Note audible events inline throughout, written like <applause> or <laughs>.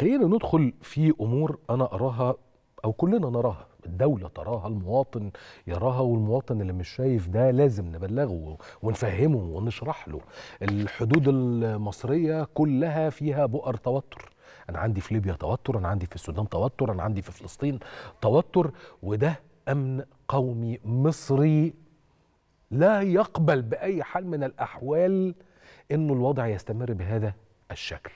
خلينا ندخل في امور انا اراها او كلنا نراها الدولة تراها المواطن يراها والمواطن اللي مش شايف ده لازم نبلغه ونفهمه ونشرح له الحدود المصرية كلها فيها بؤر توتر أنا عندي في ليبيا توتر أنا عندي في السودان توتر أنا عندي في فلسطين توتر وده أمن قومي مصري لا يقبل بأي حال من الأحوال أنه الوضع يستمر بهذا الشكل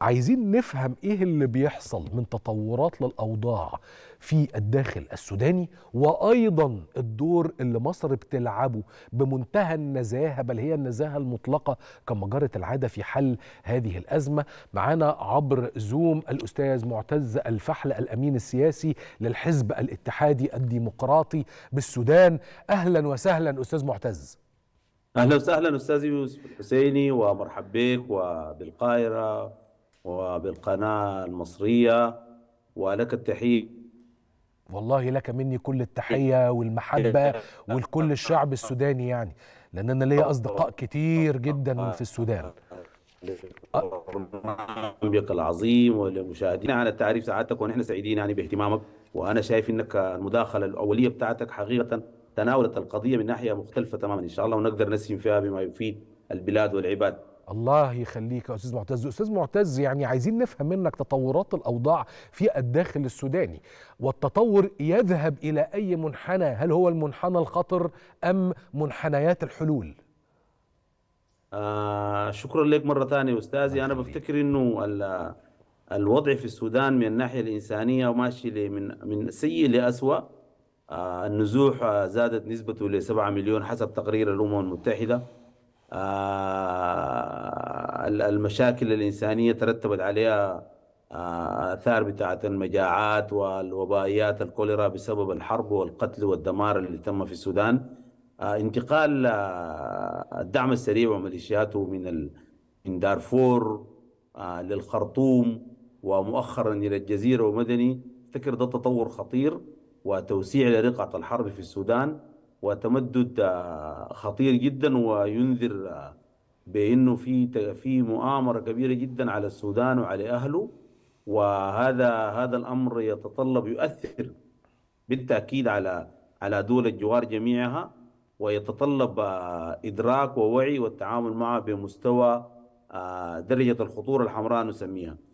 عايزين نفهم ايه اللي بيحصل من تطورات للاوضاع في الداخل السوداني وايضا الدور اللي مصر بتلعبه بمنتهى النزاهه بل هي النزاهه المطلقه كما جرت العاده في حل هذه الازمه معانا عبر زوم الاستاذ معتز الفحل الامين السياسي للحزب الاتحادي الديمقراطي بالسودان اهلا وسهلا استاذ معتز اهلا وسهلا استاذ يوسف الحسيني ومرحب بك وبالقاهره وبالقناة المصرية ولك التحية والله لك مني كل التحية والمحبة <laughs> والكل الشعب السوداني يعني لأن أنا ليا أصدقاء كتير جدا في السودان برنامجك العظيم ولمشاهدينا على تعريف سعادتك ونحن سعيدين يعني باهتمامك وانا شايف انك المداخله الاوليه بتاعتك حقيقه تناولت القضيه من ناحيه مختلفه تماما ان شاء الله ونقدر نسهم فيها بما يفيد البلاد والعباد الله يخليك يا استاذ معتز استاذ معتز يعني عايزين نفهم منك تطورات الاوضاع في الداخل السوداني والتطور يذهب الى اي منحنى هل هو المنحنى الخطر ام منحنيات الحلول آه شكرا لك مره ثانيه استاذي انا بفتكر انه الوضع في السودان من الناحيه الانسانيه ماشي من من سيء لاسوء آه النزوح آه، زادت نسبته ل 7 مليون حسب تقرير الامم المتحده آه، المشاكل الإنسانية ترتبت عليها آه، آثار بتاعة المجاعات والوبائيات الكوليرا بسبب الحرب والقتل والدمار اللي تم في السودان آه، انتقال الدعم السريع وميليشياته من من دارفور للخرطوم ومؤخرا إلى الجزيرة ومدني افتكر ده تطور خطير وتوسيع لرقعة الحرب في السودان وتمدد آه، خطير جدا وينذر آه، بانه في في مؤامره كبيره جدا على السودان وعلى اهله وهذا هذا الامر يتطلب يؤثر بالتاكيد على على دول الجوار جميعها ويتطلب آه، ادراك ووعي والتعامل معه بمستوى درجه الخطوره الحمراء نسميها